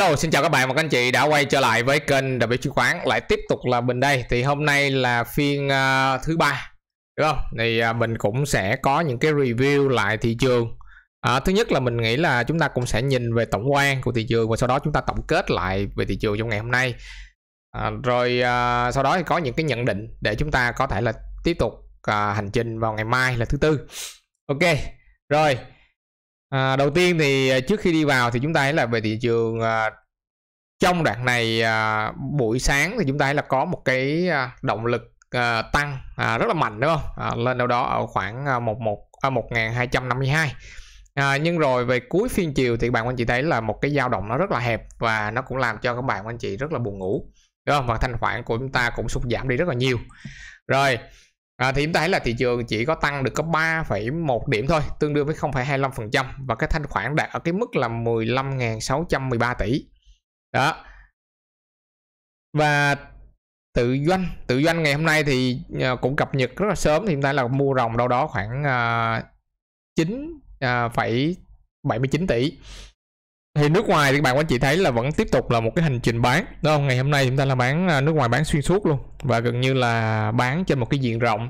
Hello, xin chào các bạn và các anh chị đã quay trở lại với kênh W chứng khoán lại tiếp tục là mình đây thì hôm nay là phiên uh, thứ ba đúng không? Thì uh, mình cũng sẽ có những cái review lại thị trường. À, thứ nhất là mình nghĩ là chúng ta cũng sẽ nhìn về tổng quan của thị trường và sau đó chúng ta tổng kết lại về thị trường trong ngày hôm nay. À, rồi à, sau đó thì có những cái nhận định để chúng ta có thể là tiếp tục à, hành trình vào ngày mai là thứ tư. Ok, rồi. À, đầu tiên thì à, trước khi đi vào thì chúng ta hãy là về thị trường à, trong đoạn này à, buổi sáng thì chúng ta thấy là có một cái à, động lực à, tăng rất là mạnh đúng không lên đâu đó ở khoảng 11 à, 1252 à, nhưng rồi về cuối phiên chiều thì bạn anh chị thấy là một cái dao động nó rất là hẹp và nó cũng làm cho các bạn anh chị rất là buồn ngủ đúng không và thanh khoản của chúng ta cũng sụt giảm đi rất là nhiều rồi À, thì chúng ta thấy là thị trường chỉ có tăng được có 3,1 điểm thôi, tương đương với 0,25% và cái thanh khoản đạt ở cái mức là 15.613 tỷ đó và tự doanh tự doanh ngày hôm nay thì ờ, cũng cập nhật rất là sớm thì chúng ta là mua rồng đâu đó khoảng ờ, chín ờ, phẩy bảy mươi chín tỷ thì nước ngoài thì các bạn anh chị thấy là vẫn tiếp tục là một cái hành trình bán đúng không ngày hôm nay chúng ta là bán nước ngoài bán xuyên suốt luôn và gần như là bán trên một cái diện rộng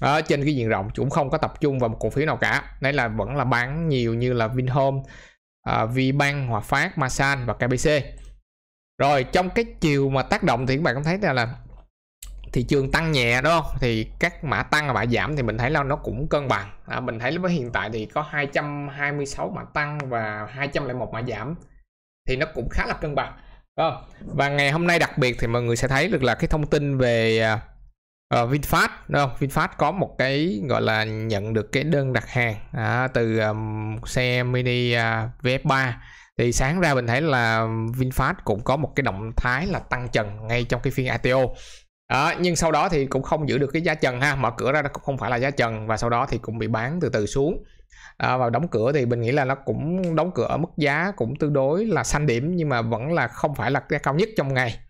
ở trên cái diện rộng cũng không có tập trung vào một cổ phiếu nào cả đấy là vẫn là bán nhiều như là Vinhome uh, Vbank Hòa Phát Masan và KBC rồi trong cái chiều mà tác động thì các bạn cũng thấy là thị trường tăng nhẹ đúng không thì các mã tăng và mã giảm thì mình thấy là nó cũng cân bằng à, mình thấy với hiện tại thì có 226 mã tăng và 201 mã giảm thì nó cũng khá là cân bằng không? và ngày hôm nay đặc biệt thì mọi người sẽ thấy được là cái thông tin về uh, VinFast đúng không? VinFast có một cái gọi là nhận được cái đơn đặt hàng à, từ um, xe mini uh, VF3 thì sáng ra mình thấy là VinFast cũng có một cái động thái là tăng trần ngay trong cái phiên IPO À, nhưng sau đó thì cũng không giữ được cái giá trần ha mở cửa ra nó cũng không phải là giá trần và sau đó thì cũng bị bán từ từ xuống à, và đóng cửa thì mình nghĩ là nó cũng đóng cửa ở mức giá cũng tương đối là xanh điểm nhưng mà vẫn là không phải là cái cao nhất trong ngày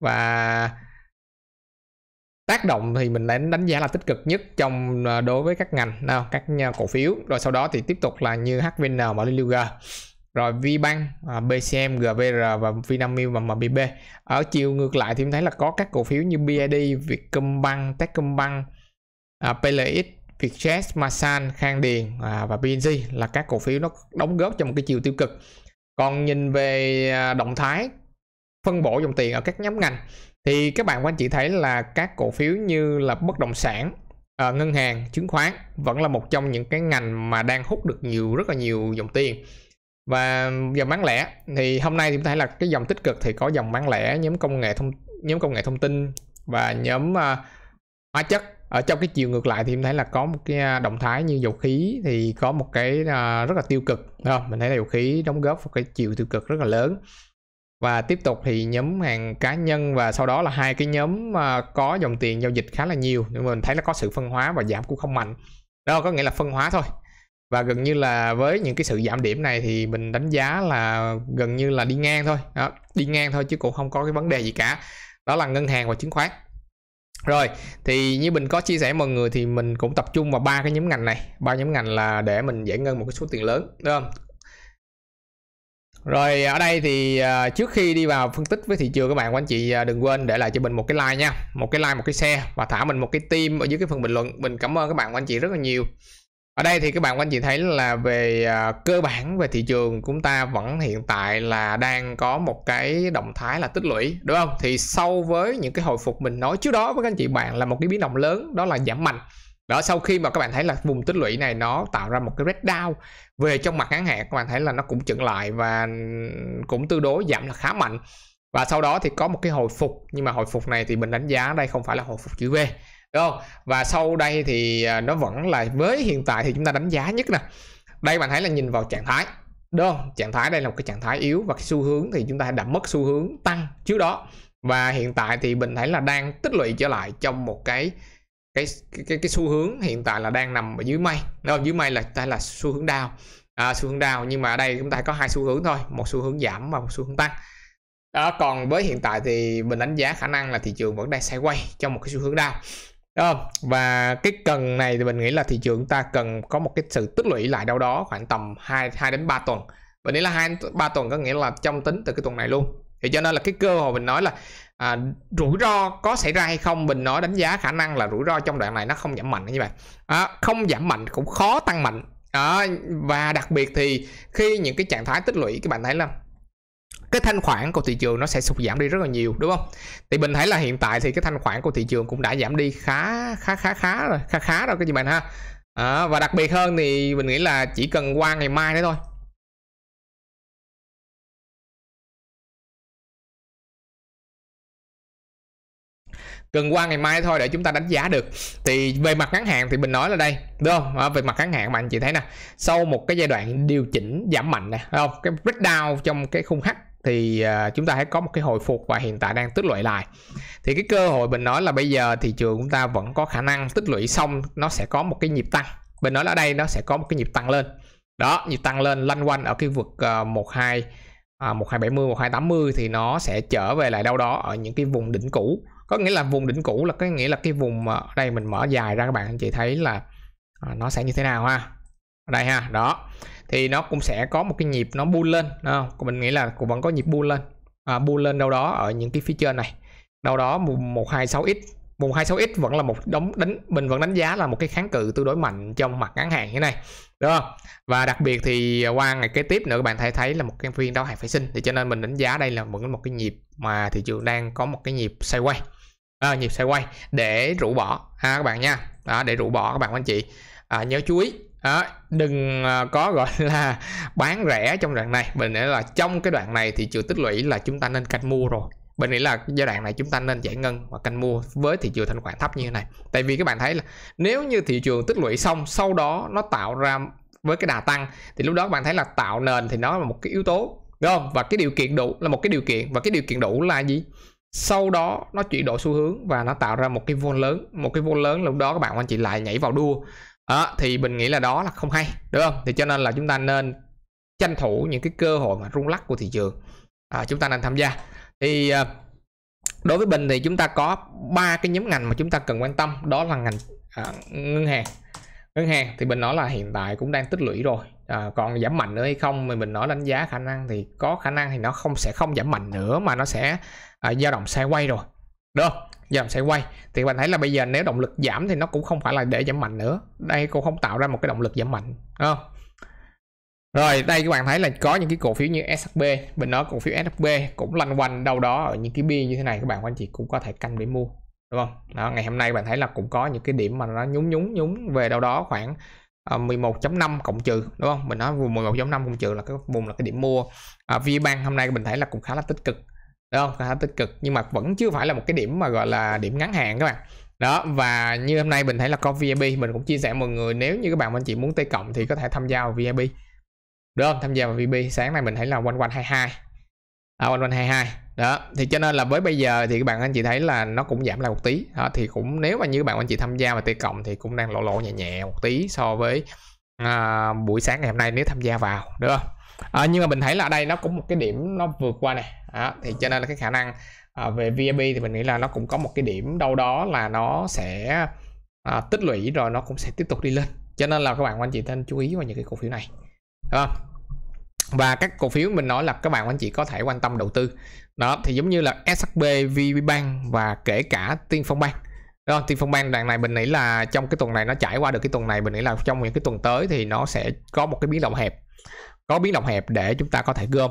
và tác động thì mình đánh đánh giá là tích cực nhất trong à, đối với các ngành nào các cổ phiếu rồi sau đó thì tiếp tục là như HVN và Liliuga rồi VBank, à, BCM, GVR và Vinamilk và MBB. Ở chiều ngược lại thì em thấy là có các cổ phiếu như BID, Vietcombank, Techcombank, à, PLX, Vietjet, Masan, Khang Điền à, và BNG là các cổ phiếu nó đóng góp cho một cái chiều tiêu cực. Còn nhìn về à, động thái phân bổ dòng tiền ở các nhóm ngành thì các bạn quan chị thấy là các cổ phiếu như là bất động sản, ngân hàng, chứng khoán vẫn là một trong những cái ngành mà đang hút được nhiều rất là nhiều dòng tiền và dòng bán lẻ thì hôm nay thì có thể là cái dòng tích cực thì có dòng bán lẻ nhóm công nghệ thông nhóm công nghệ thông tin và nhóm uh, hóa chất ở trong cái chiều ngược lại thì em thấy là có một cái à, động thái như dầu khí thì có một cái uh, rất là tiêu cực không mình thấy là dầu khí đóng góp vào cái chiều tiêu cực rất là lớn và tiếp tục thì nhóm hàng cá nhân và sau đó là hai cái nhóm uh, có dòng tiền giao dịch khá là nhiều nhưng mà mình thấy là có sự phân hóa và giảm cũng không mạnh đó có nghĩa là phân hóa thôi và gần như là với những cái sự giảm điểm này thì mình đánh giá là gần như là đi ngang thôi đó, đi ngang thôi chứ cũng không có cái vấn đề gì cả đó là ngân hàng và chứng khoán rồi thì như mình có chia sẻ mọi người thì mình cũng tập trung vào ba cái nhóm ngành này ba nhóm ngành là để mình giải ngân một cái số tiền lớn đúng không rồi ở đây thì à, trước khi đi vào phân tích với thị trường các bạn anh chị à, đừng quên để lại cho mình một cái like nha một cái like một cái share và thả mình một cái tim ở dưới cái phần bình luận mình cảm ơn các bạn anh chị rất là nhiều ở đây thì các bạn anh chị thấy là về uh, cơ bản về thị trường chúng ta vẫn hiện tại là đang có một cái động thái là tích lũy đúng không thì sau với những cái hồi phục mình nói trước đó với các anh chị bạn là một cái biến động lớn đó là giảm mạnh đó sau khi mà các bạn thấy là vùng tích lũy này nó tạo ra một cái red down về trong mặt ngắn hạn các bạn thấy là nó cũng chững lại và cũng tương đối giảm là khá mạnh và sau đó thì có một cái hồi phục nhưng mà hồi phục này thì mình đánh giá đây không phải là hồi phục chữ V đúng không và sau đây thì à, nó vẫn là với hiện tại thì chúng ta đánh giá nhất nè đây bạn thấy là nhìn vào trạng thái đúng không trạng thái đây là một cái trạng thái yếu và cái xu hướng thì chúng ta đã mất xu hướng tăng trước đó và hiện tại thì mình thấy là đang tích lũy trở lại trong một cái cái cái cái xu hướng hiện tại là đang nằm ở dưới mây đúng dưới mây là ta là xu hướng đào à, xu hướng đào nhưng mà ở đây chúng ta có hai xu hướng thôi một xu hướng giảm và một xu hướng tăng đó, còn với hiện tại thì mình đánh giá khả năng là thị trường vẫn đang quay trong một cái xu hướng đao không? Và cái cần này thì mình nghĩ là thị trường ta cần có một cái sự tích lũy lại đâu đó khoảng tầm 2 2 đến 3 tuần. Mình nghĩ là 2 3 tuần có nghĩa là trong tính từ cái tuần này luôn. Thì cho nên là cái cơ hội mình nói là à, rủi ro có xảy ra hay không mình nói đánh giá khả năng là rủi ro trong đoạn này nó không giảm mạnh như vậy. À, không giảm mạnh cũng khó tăng mạnh. À, và đặc biệt thì khi những cái trạng thái tích lũy các bạn thấy là cái thanh khoản của thị trường nó sẽ sụt giảm đi rất là nhiều đúng không thì mình thấy là hiện tại thì cái thanh khoản của thị trường cũng đã giảm đi khá khá khá khá rồi khá khá rồi các chị bạn ha à, và đặc biệt hơn thì mình nghĩ là chỉ cần qua ngày mai nữa thôi cần qua ngày mai thôi để chúng ta đánh giá được thì về mặt ngắn hạn thì mình nói là đây đúng không về mặt ngắn hạn mà anh chị thấy nè sau một cái giai đoạn điều chỉnh giảm mạnh nè không cái breakdown trong cái khung H thì à, chúng ta hãy có một cái hồi phục và hiện tại đang tích lũy lại thì cái cơ hội mình nói là bây giờ thị trường chúng ta vẫn có khả năng tích lũy xong nó sẽ có một cái nhịp tăng mình nói là ở đây nó sẽ có một cái nhịp tăng lên đó nhịp tăng lên lanh quanh ở cái vực à, à, mươi một hai tám mươi thì nó sẽ trở về lại đâu đó ở những cái vùng đỉnh cũ có nghĩa là vùng đỉnh cũ là cái nghĩa là cái vùng đây mình mở dài ra các bạn anh chị thấy là nó sẽ như thế nào ha ở đây ha đó thì nó cũng sẽ có một cái nhịp nó bu lên không? mình nghĩ là cũng vẫn có nhịp bu lên à, bu lên đâu đó ở những cái phía trên này đâu đó một hai 126x sáu x vẫn là một đống đánh mình vẫn đánh giá là một cái kháng cự tương đối mạnh trong mặt ngắn hạn như này đúng không và đặc biệt thì qua ngày kế tiếp nữa các bạn thấy thấy là một cái phiên đáo hàng phải sinh thì cho nên mình đánh giá đây là một một cái nhịp mà thị trường đang có một cái nhịp sideways à, nhịp sideways để rũ bỏ ha các bạn nha đó, để rũ bỏ các bạn anh chị à, nhớ chú ý đó đừng à, có gọi là bán rẻ trong đoạn này mình nghĩ là trong cái đoạn này thì trường tích lũy là chúng ta nên canh mua rồi mình nghĩ là giai đoạn này chúng ta nên giải ngân và canh mua với thị trường thanh khoản thấp như thế này tại vì các bạn thấy là nếu như thị trường tích lũy xong sau đó nó tạo ra với cái đà tăng thì lúc đó các bạn thấy là tạo nền thì nó là một cái yếu tố đúng không và cái điều kiện đủ là một cái điều kiện và cái điều kiện đủ là gì sau đó nó chuyển đổi xu hướng và nó tạo ra một cái vôn lớn một cái vôn lớn lúc đó các bạn anh chị lại nhảy vào đua đó, thì mình nghĩ là đó là không hay đúng không thì cho nên là chúng ta nên tranh thủ những cái cơ hội mà rung lắc của thị trường à, chúng ta nên tham gia thì à, đối với bình thì chúng ta có ba cái nhóm ngành mà chúng ta cần quan tâm đó là ngành à, ngân hàng ngân hàng thì mình nói là hiện tại cũng đang tích lũy rồi à, còn giảm mạnh nữa hay không thì mình nói đánh giá khả năng thì có khả năng thì nó không sẽ không giảm mạnh nữa mà nó sẽ à, dao động sai quay rồi được không? mình dạ, sẽ quay thì bạn thấy là bây giờ nếu động lực giảm thì nó cũng không phải là để giảm mạnh nữa đây cũng không tạo ra một cái động lực giảm mạnh không rồi đây các bạn thấy là có những cái cổ phiếu như SHB bên đó cổ phiếu SHB cũng lanh quanh đâu đó ở những cái bi như thế này các bạn anh chị cũng có thể canh để mua đúng không đó, ngày hôm nay bạn thấy là cũng có những cái điểm mà nó nhúng nhúng nhúng về đâu đó khoảng 11.5 ờ, cộng trừ đúng không mình nói vùng 11.5 cộng trừ là cái vùng là cái điểm mua à, VBank hôm nay mình thấy là cũng khá là tích cực đúng không là tích cực nhưng mà vẫn chưa phải là một cái điểm mà gọi là điểm ngắn hạn các bạn đó và như hôm nay mình thấy là con VIP mình cũng chia sẻ mọi người nếu như các bạn anh chị muốn tây cộng thì có thể tham gia vào VIP đúng không tham gia vào VIP sáng nay mình thấy là quanh quanh 22 à, quanh quanh 22 đó thì cho nên là với bây giờ thì các bạn anh chị thấy là nó cũng giảm lại một tí đó, thì cũng nếu mà như các bạn anh chị tham gia vào tây cộng thì cũng đang lộ lộ nhẹ nhẹ một tí so với à, buổi sáng ngày hôm nay nếu tham gia vào đúng không à, nhưng mà mình thấy là ở đây nó cũng một cái điểm nó vượt qua này đó, thì cho nên là cái khả năng à, về VIP thì mình nghĩ là nó cũng có một cái điểm đâu đó là nó sẽ à, tích lũy rồi nó cũng sẽ tiếp tục đi lên cho nên là các bạn anh chị nên chú ý vào những cái cổ phiếu này đúng và các cổ phiếu mình nói là các bạn anh chị có thể quan tâm đầu tư đó thì giống như là SHB, VPBank và kể cả Tiên Phong Bank đó, Tiên Phong Bank đoạn này mình nghĩ là trong cái tuần này nó trải qua được cái tuần này mình nghĩ là trong những cái tuần tới thì nó sẽ có một cái biến động hẹp có biến động hẹp để chúng ta có thể gom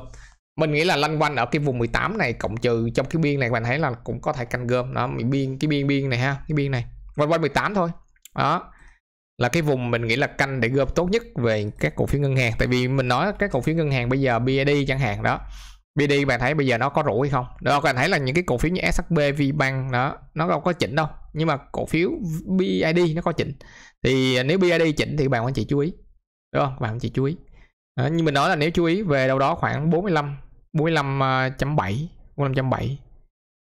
mình nghĩ là lanh quanh ở cái vùng 18 này cộng trừ trong cái biên này bạn thấy là cũng có thể canh gom đó biên cái biên biên này ha cái biên này quanh quanh 18 thôi đó là cái vùng mình nghĩ là canh để gom tốt nhất về các cổ phiếu ngân hàng tại vì mình nói các cổ phiếu ngân hàng bây giờ BID chẳng hạn đó bid bạn thấy bây giờ nó có rủ hay không? Đó bạn thấy là những cái cổ phiếu như SHB, Vbank đó nó đâu có chỉnh đâu, nhưng mà cổ phiếu BID nó có chỉnh. Thì nếu BID chỉnh thì bạn anh chị chú ý. Đúng không? Bạn anh chị chú ý. Đó, như mình nói là nếu chú ý về đâu đó khoảng 45 45.7 45.7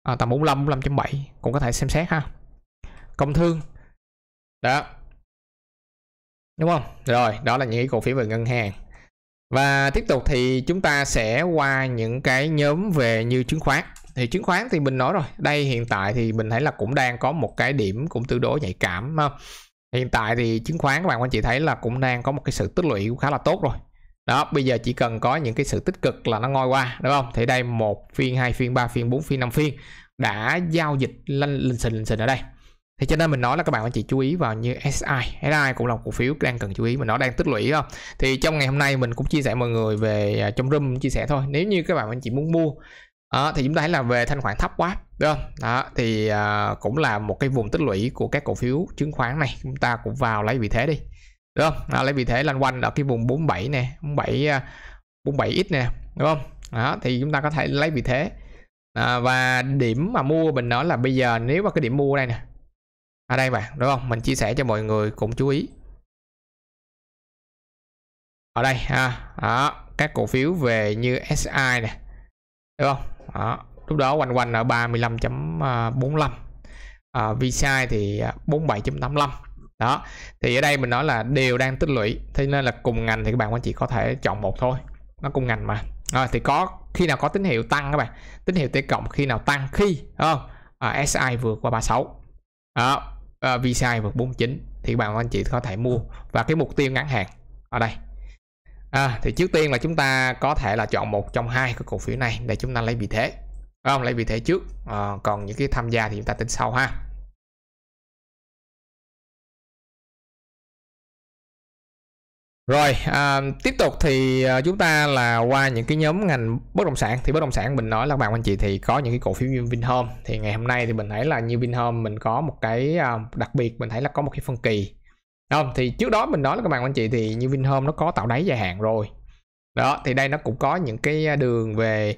ờ, à, tầm 45 45.7 cũng có thể xem xét ha công thương đó đúng không rồi đó là những cái cổ phiếu về ngân hàng và tiếp tục thì chúng ta sẽ qua những cái nhóm về như chứng khoán thì chứng khoán thì mình nói rồi đây hiện tại thì mình thấy là cũng đang có một cái điểm cũng tương đối nhạy cảm không hiện tại thì chứng khoán các bạn anh chị thấy là cũng đang có một cái sự tích lũy cũng khá là tốt rồi đó bây giờ chỉ cần có những cái sự tích cực là nó ngoi qua đúng không thì đây một phiên hai phiên ba phiên bốn phiên năm phiên đã giao dịch lên lình sình lình sình ở đây thì cho nên mình nói là các bạn chỉ chú ý vào như SI SI cũng là một cổ phiếu đang cần chú ý mà nó đang tích lũy không thì trong ngày hôm nay mình cũng chia sẻ mọi người về à, trong room chia sẻ thôi nếu như các bạn anh chị muốn mua À, thì chúng ta thấy là về thanh khoản thấp quá đúng không đó thì à, cũng là một cái vùng tích lũy của các cổ phiếu chứng khoán này chúng ta cũng vào lấy vị thế đi đúng không à, lấy vị thế lanh quanh ở cái vùng 47 nè 47 47x à, nè đúng không đó thì chúng ta có thể lấy vị thế à, và điểm mà mua mình nói là bây giờ nếu mà cái điểm mua đây nè ở đây bạn đúng không mình chia sẻ cho mọi người cùng chú ý ở đây ha đó, các cổ phiếu về như SI nè đúng không đó, lúc đó quanh quanh ở 35.45 à, à VCI thì 47.85 à, đó thì ở đây mình nói là đều đang tích lũy thế nên là cùng ngành thì các bạn anh chị có thể chọn một thôi nó cùng ngành mà à, thì có khi nào có tín hiệu tăng các bạn tín hiệu t cộng khi nào tăng khi không à, si vượt qua 36 à, à, vci vượt 49 thì các bạn anh chị có thể mua và cái mục tiêu ngắn hạn ở đây à, thì trước tiên là chúng ta có thể là chọn một trong hai cái cổ phiếu này để chúng ta lấy vị thế không lấy vị thế trước à, còn những cái tham gia thì chúng ta tính sau ha rồi à, tiếp tục thì à, chúng ta là qua những cái nhóm ngành bất động sản thì bất động sản mình nói là các bạn anh chị thì có những cái cổ phiếu như Vinhome thì ngày hôm nay thì mình thấy là như Vinhome mình có một cái à, đặc biệt mình thấy là có một cái phân kỳ không thì trước đó mình nói là các bạn anh chị thì như Vinhome nó có tạo đáy dài hạn rồi đó thì đây nó cũng có những cái à, đường về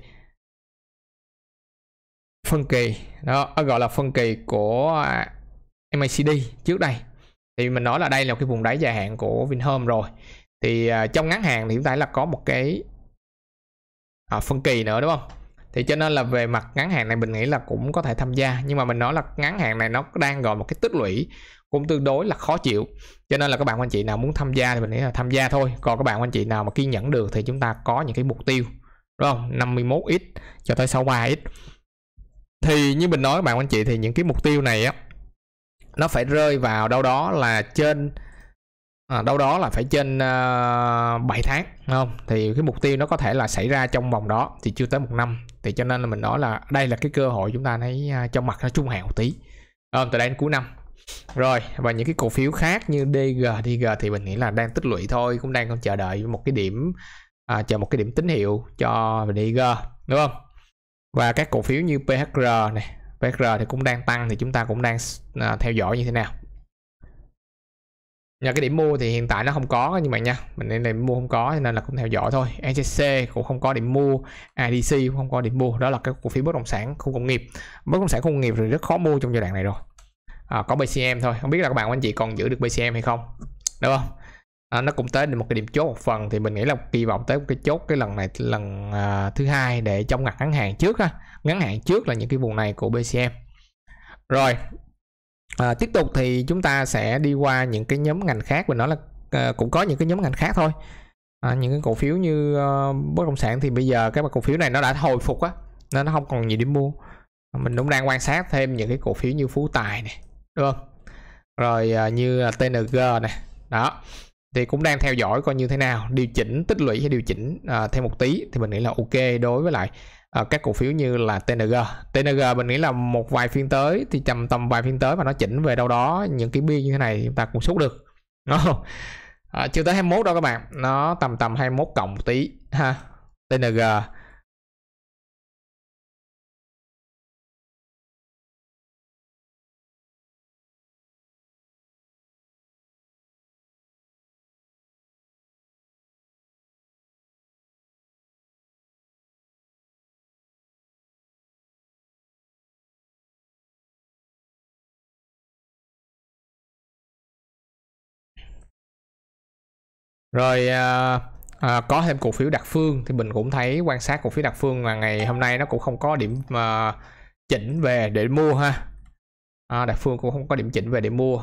phân kỳ đó gọi là phân kỳ của MACD trước đây thì mình nói là đây là cái vùng đáy dài hạn của Vinhome rồi thì à, trong ngắn hạn thì chúng ta là có một cái uh, phân kỳ nữa đúng không thì cho nên là về mặt ngắn hạn này mình nghĩ là cũng có thể tham gia nhưng mà mình nói là ngắn hạn này nó đang gọi một cái tích lũy cũng tương đối là khó chịu cho nên là các bạn anh chị nào muốn tham gia thì mình nghĩ là tham gia thôi còn các bạn anh chị nào mà kiên nhẫn được thì chúng ta có những cái mục tiêu đúng không 51x cho tới 63x thì như mình nói các bạn anh chị thì những cái mục tiêu này á nó phải rơi vào đâu đó là trên à, đâu đó là phải trên uh, ờ, 7 tháng không thì cái mục tiêu nó có thể là xảy ra trong vòng đó thì chưa tới một năm thì cho nên là mình nói là đây là cái cơ hội chúng ta thấy uh, cho mặt nó trung hạn một tí à, từ đây đến cuối năm rồi và những cái cổ phiếu khác như DG DG thì mình nghĩ là đang tích lũy thôi cũng đang chờ đợi một cái điểm à, chờ một cái điểm tín hiệu cho DG đúng không và các cổ phiếu như PHR này PR thì cũng đang tăng thì chúng ta cũng đang à, theo dõi như thế nào Nhờ cái điểm mua thì hiện tại nó không có nhưng mà nha mình nên mua không có nên là cũng theo dõi thôi NCC cũng không có điểm mua IDC cũng không có điểm mua đó là cái cổ phiếu bất động sản khu công nghiệp bất động sản khu công nghiệp thì rất khó mua trong giai đoạn này rồi à, có BCM thôi không biết là các bạn anh chị còn giữ được BCM hay không đúng không à, nó cũng tới một cái điểm chốt một phần thì mình nghĩ là kỳ vọng tới một cái chốt cái lần này lần à, thứ hai để trong ngặt ngắn hạn trước ha ngắn hạn trước là những cái vùng này của BCM rồi à, tiếp tục thì chúng ta sẽ đi qua những cái nhóm ngành khác mình nói là à, cũng có những cái nhóm ngành khác thôi à, những cái cổ phiếu như uh, bất động sản thì bây giờ cái cổ phiếu này nó đã hồi phục á nên nó không còn gì để mua mình cũng đang quan sát thêm những cái cổ phiếu như phú tài này đúng không rồi uh, như à, tng này đó thì cũng đang theo dõi coi như thế nào điều chỉnh tích lũy hay điều chỉnh uh, thêm một tí thì mình nghĩ là ok đối với lại uh, các cổ phiếu như là TNG TNG mình nghĩ là một vài phiên tới thì trầm tầm vài phiên tới mà nó chỉnh về đâu đó những cái biên như thế này chúng ta cũng xúc được đúng uh, chưa tới 21 đâu các bạn nó tầm tầm 21 cộng một tí ha TNG rồi à, à, có thêm cổ phiếu đặc phương thì mình cũng thấy quan sát cổ phiếu đặc phương là ngày hôm nay nó cũng không có điểm mà chỉnh về để mua ha à, đặc phương cũng không có điểm chỉnh về để mua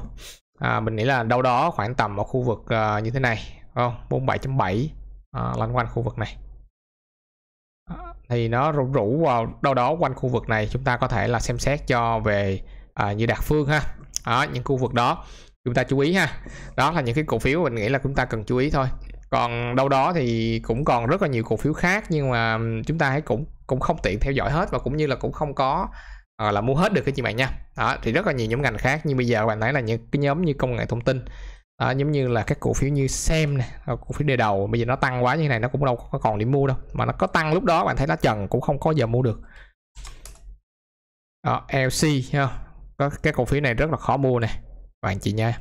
à, mình nghĩ là đâu đó khoảng tầm ở khu vực à, như thế này không 47.7 à, loanh quanh khu vực này à, thì nó rủ, rủ vào đâu đó quanh khu vực này chúng ta có thể là xem xét cho về à, như đặc phương ha ở những khu vực đó chúng ta chú ý ha đó là những cái cổ phiếu mình nghĩ là chúng ta cần chú ý thôi còn đâu đó thì cũng còn rất là nhiều cổ phiếu khác nhưng mà chúng ta hãy cũng cũng không tiện theo dõi hết và cũng như là cũng không có à, là mua hết được cái chị bạn nha đó thì rất là nhiều nhóm ngành khác nhưng bây giờ các bạn thấy là những cái nhóm như công nghệ thông tin à, giống như là các cổ phiếu như xem này ờ, cổ phiếu đề đầu bây giờ nó tăng quá như này nó cũng đâu có còn điểm mua đâu mà nó có tăng lúc đó bạn thấy nó trần cũng không có giờ mua được đó, LC ha có cái cổ phiếu này rất là khó mua này các bạn chị nha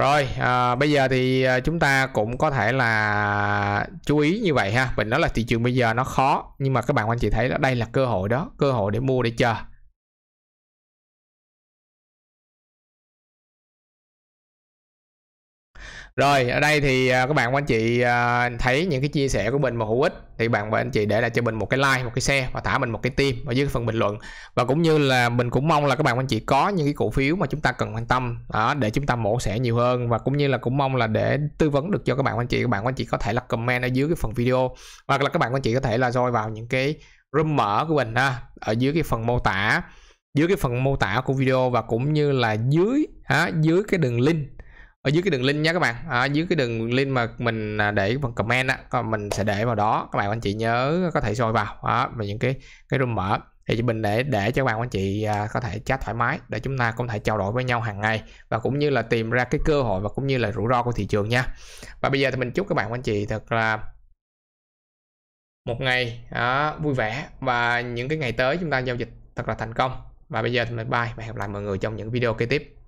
rồi à, bây giờ thì à, chúng ta cũng có thể là chú ý như vậy ha mình nói là thị trường bây giờ nó khó nhưng mà các bạn anh chị thấy là đây là cơ hội đó cơ hội để mua để chờ rồi ở đây thì à, các bạn và anh chị à, thấy những cái chia sẻ của mình mà hữu ích thì bạn và anh chị để lại cho mình một cái like một cái share và thả mình một cái tim ở dưới phần bình luận và cũng như là mình cũng mong là các bạn và anh chị có những cái cổ phiếu mà chúng ta cần quan tâm đó, để chúng ta mổ xẻ nhiều hơn và cũng như là cũng mong là để tư vấn được cho các bạn và anh chị các bạn và anh chị có thể là comment ở dưới cái phần video hoặc là các bạn và anh chị có thể là join vào những cái room mở của mình ha ở dưới cái phần mô tả dưới cái phần mô tả của video và cũng như là dưới ha, dưới cái đường link ở dưới cái đường link nha các bạn ở dưới cái đường link mà mình à, để phần comment á còn mình sẽ để vào đó các bạn anh chị nhớ có thể soi vào đó, và những cái cái room mở thì chị mình để để cho các bạn anh chị à, có thể chat thoải mái để chúng ta cũng thể trao đổi với nhau hàng ngày và cũng như là tìm ra cái cơ hội và cũng như là rủi ro của thị trường nha và bây giờ thì mình chúc các bạn anh chị thật là một ngày à, vui vẻ và những cái ngày tới chúng ta giao dịch thật là thành công và bây giờ thì mình bye và hẹn gặp lại mọi người trong những video kế tiếp